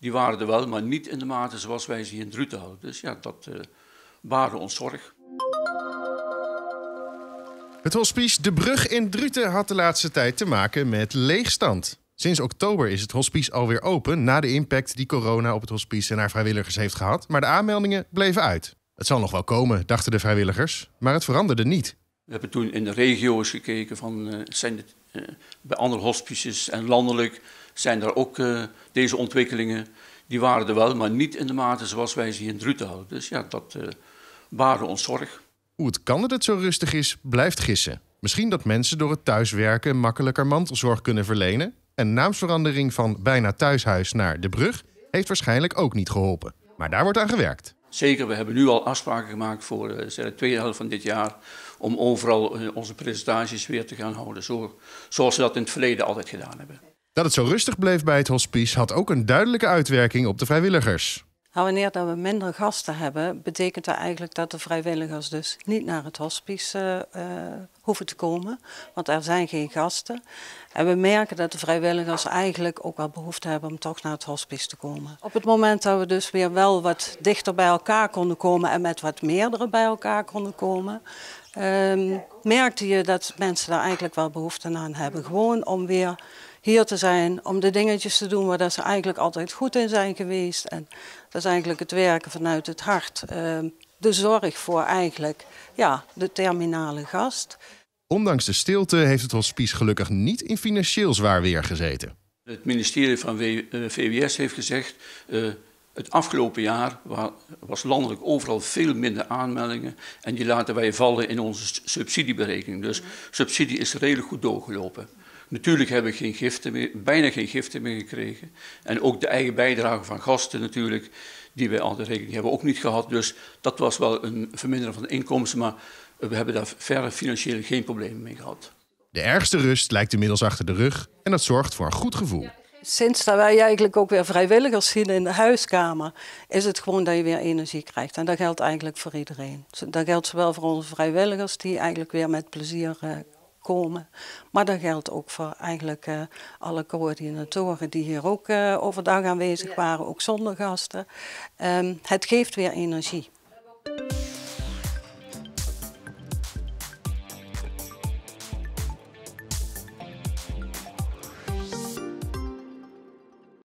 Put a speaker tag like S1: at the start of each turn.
S1: die waren er wel, maar niet in de mate zoals wij ze in Druten houden. Dus ja, dat uh, baarde ons zorg.
S2: Het hospice De Brug in Druten had de laatste tijd te maken met leegstand. Sinds oktober is het hospice alweer open na de impact die corona op het hospice en haar vrijwilligers heeft gehad. Maar de aanmeldingen bleven uit. Het zal nog wel komen, dachten de vrijwilligers, maar het veranderde niet.
S1: We hebben toen in de regio's gekeken van eh, zijn eh, bij andere hospices en landelijk zijn er ook eh, deze ontwikkelingen. Die waren er wel, maar niet in de mate zoals wij ze hier in Druten houden. Dus ja, dat uh, baarde ons zorg.
S2: Hoe het kan dat het zo rustig is, blijft gissen. Misschien dat mensen door het thuiswerken makkelijker mantelzorg kunnen verlenen. En naamsverandering van bijna thuishuis naar de brug heeft waarschijnlijk ook niet geholpen. Maar daar wordt aan gewerkt.
S1: Zeker, we hebben nu al afspraken gemaakt voor eh, de tweede helft van dit jaar om overal eh, onze presentaties weer te gaan houden, zo, zoals we dat in het verleden altijd gedaan hebben.
S2: Dat het zo rustig bleef bij het hospice had ook een duidelijke uitwerking op de vrijwilligers.
S3: Nou, wanneer dat we minder gasten hebben, betekent dat eigenlijk dat de vrijwilligers dus niet naar het hospice eh, hoeven te komen, want er zijn geen gasten. En we merken dat de vrijwilligers eigenlijk ook wel behoefte hebben om toch naar het hospice te komen. Op het moment dat we dus weer wel wat dichter bij elkaar konden komen en met wat meerdere bij elkaar konden komen, ehm, merkte je dat mensen daar eigenlijk wel behoefte aan hebben. Gewoon om weer hier te zijn, om de dingetjes te doen waar ze eigenlijk altijd goed in zijn geweest. En dat is eigenlijk het werken vanuit het hart. Ehm, de zorg voor eigenlijk ja, de terminale gast.
S2: Ondanks de stilte heeft het hospice gelukkig niet in financieel zwaar weer gezeten.
S1: Het ministerie van eh, VWS heeft gezegd... Eh, het afgelopen jaar was landelijk overal veel minder aanmeldingen. En die laten wij vallen in onze subsidieberekening. Dus mm. subsidie is redelijk goed doorgelopen. Natuurlijk hebben we geen giften bijna geen giften meer gekregen. En ook de eigen bijdrage van gasten natuurlijk, die wij aan de rekening hebben, ook niet gehad. Dus dat was wel een vermindering van de inkomsten, maar we hebben daar verder financieel geen problemen mee gehad.
S2: De ergste rust lijkt inmiddels achter de rug en dat zorgt voor een goed gevoel.
S3: Sinds dat wij eigenlijk ook weer vrijwilligers zien in de huiskamer, is het gewoon dat je weer energie krijgt. En dat geldt eigenlijk voor iedereen. Dat geldt zowel voor onze vrijwilligers, die eigenlijk weer met plezier eh, komen. Maar dat geldt ook voor eigenlijk eh, alle coördinatoren die hier ook eh, overdag aanwezig waren, ook zonder gasten. Ehm, het geeft weer energie.